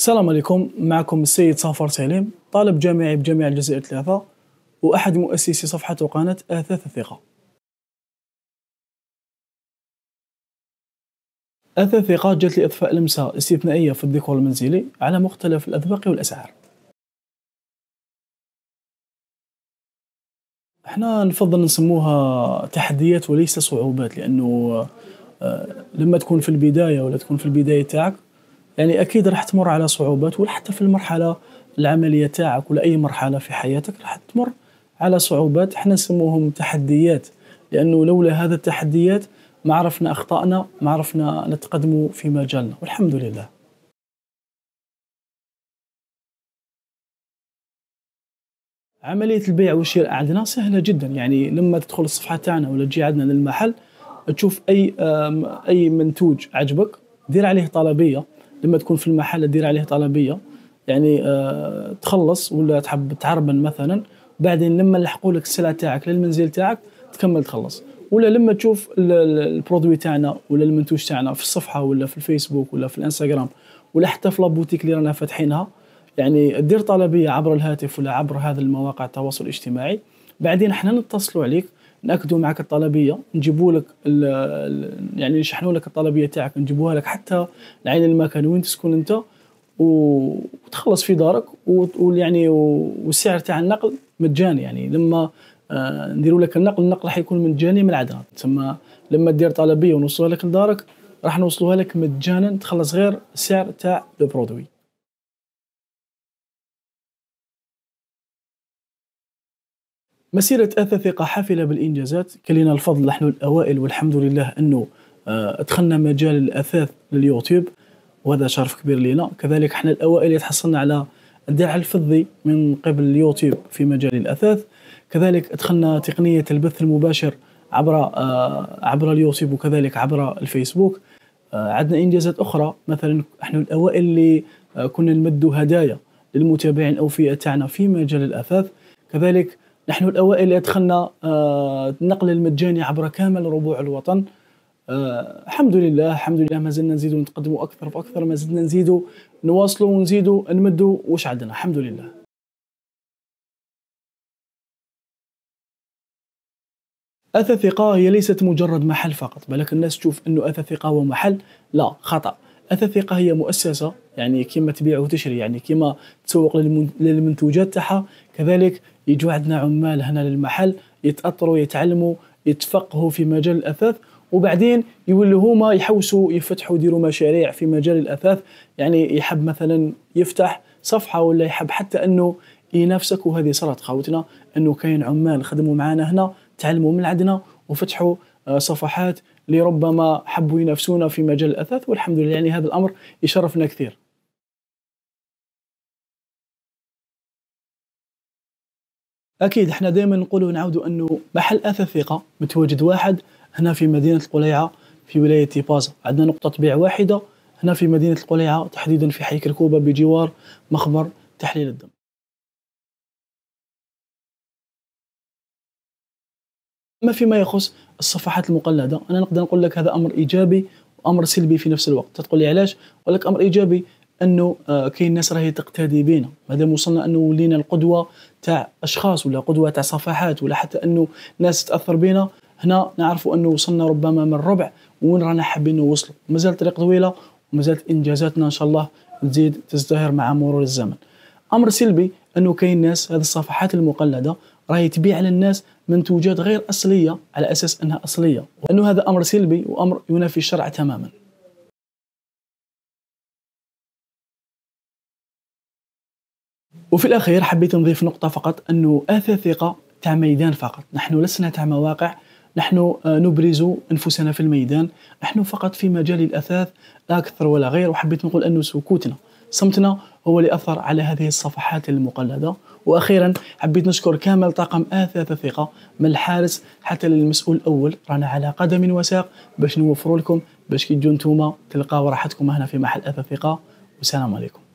السلام عليكم معكم السيد صافر سليم طالب جامعي بجامعة الجزائر ثلاثة وأحد مؤسسي صفحة وقناة آثاث الثقة آثاث الثقة جت لإضفاء لمسة استثنائية في الديكور المنزلي على مختلف الأذواق والأسعار احنا نفضل نسموها تحديات وليس صعوبات لأنه آه، لما تكون في البداية ولا تكون في البداية تاعك يعني اكيد راح تمر على صعوبات ولا حتى في المرحله العمليه تاعك ولا اي مرحله في حياتك راح تمر على صعوبات احنا نسموهم تحديات لانه لولا هذا التحديات ما عرفنا اخطائنا ما عرفنا نتقدموا في مجالنا والحمد لله عملية البيع والشراء عندنا سهلة جدا يعني لما تدخل الصفحة تاعنا ولا تجي عندنا للمحل تشوف أي أي منتوج عجبك دير عليه طلبية لما تكون في المحل تدير عليه طلبيه يعني آه تخلص ولا تحب تعربن مثلا بعدين لما نلحقوا لك السلعه تاعك للمنزل تاعك تكمل تخلص ولا لما تشوف البرودوي تاعنا ولا المنتوج تاعنا في الصفحه ولا في الفيسبوك ولا في الانستغرام ولا حتى في لابوتيك اللي رانا فاتحينها يعني دير طلبيه عبر الهاتف ولا عبر هذه المواقع التواصل الاجتماعي بعدين احنا نتصلوا عليك ناكدوا معك الطلبيه نجيبوا لك يعني نشحنوا لك الطلبيه تاعك نجيبوها لك حتى لعين المكان وين تسكن انت وتخلص في دارك ويعني والسعر تاع النقل مجاني يعني لما آه، نديروا لك النقل النقل راح يكون مجاني من العدن ثم لما دير طلبيه ونوصلوها لك لدارك راح نوصلوها لك مجانا تخلص غير السعر تاع لو برودوي مسيرة أثا ثقة حافلة بالإنجازات كلنا الفضل نحن الأوائل والحمد لله أنه آه، أدخلنا مجال الأثاث لليوتيوب وهذا شرف كبير لنا كذلك احنا الأوائل اللي تحصلنا على الدرع الفضي من قبل اليوتيوب في مجال الأثاث كذلك أدخلنا تقنية البث المباشر عبر آه، عبر اليوتيوب وكذلك عبر الفيسبوك آه، عندنا انجازات اخرى مثلا احنا الاوائل اللي كنا نمد هدايا للمتابعين الاوفياء تاعنا في مجال الاثاث كذلك نحن الاوائل اللي ادخلنا آه، النقل المجاني عبر كامل ربوع الوطن آه، الحمد لله الحمد لله ما زلنا نزيدوا نتقدموا اكثر فاكثر ما زلنا نزيدوا نواصلوا ونزيدوا نمدوا واش عندنا الحمد لله أثا ثقة هي ليست مجرد محل فقط بلك الناس تشوف أنه أثا ثقة هو محل لا خطأ أثا ثقة هي مؤسسة يعني كما تبيع وتشري يعني كما تسوق للمنتوجات تاعها كذلك يجوا عندنا عمال هنا للمحل يتاطروا يتعلموا يتفقهوا في مجال الاثاث وبعدين يولوا هما يحوسوا يفتحوا يديروا مشاريع في مجال الاثاث يعني يحب مثلا يفتح صفحه ولا يحب حتى انه ينافسك وهذه صارت خاوتنا انه كاين عمال خدموا معنا هنا تعلموا من عندنا وفتحوا آه، صفحات لربما حبوا ينافسونا في مجال الاثاث والحمد لله يعني هذا الامر يشرفنا كثير اكيد احنا دائما نقولوا ونعاودوا انه محل اثاث ثقه متواجد واحد هنا في مدينه القليعه في ولايه بازا عندنا نقطه بيع واحده هنا في مدينه القليعه تحديدا في حي كركوبه بجوار مخبر تحليل الدم اما فيما يخص الصفحات المقلده انا نقدر نقول لك هذا امر ايجابي وامر سلبي في نفس الوقت تقول لي علاش؟ اقول لك امر ايجابي انه آه، كاين ناس راهي تقتدي بينا مادام وصلنا انه ولينا القدوه تاع اشخاص ولا قدوه تاع صفحات ولا حتى انه ناس تاثر بينا هنا نعرفوا انه وصلنا ربما من ربع وين رانا حابين نوصلوا مازال طريق طويله ومازالت انجازاتنا ان شاء الله تزيد تزدهر مع مرور الزمن امر سلبي انه كاين ناس هذه الصفحات المقلده راهي تبيع للناس منتوجات غير اصليه على اساس انها اصليه وانه هذا امر سلبي وامر ينافي الشرع تماما وفي الأخير حبيت نضيف نقطة فقط أنه اثاث ثقة تاع ميدان فقط نحن لسنا تاع مواقع نحن آه، نبرز أنفسنا في الميدان نحن فقط في مجال الأثاث لا أكثر ولا غير وحبيت نقول أن سكوتنا صمتنا هو اللي أثر على هذه الصفحات المقلدة وأخيرا حبيت نشكر كامل طاقم آثاث الثقة من الحارس حتى للمسؤول الأول رانا على قدم وساق باش نوفر لكم باش كي تجوا نتوما تلقاو راحتكم هنا في محل آثاث الثقة والسلام عليكم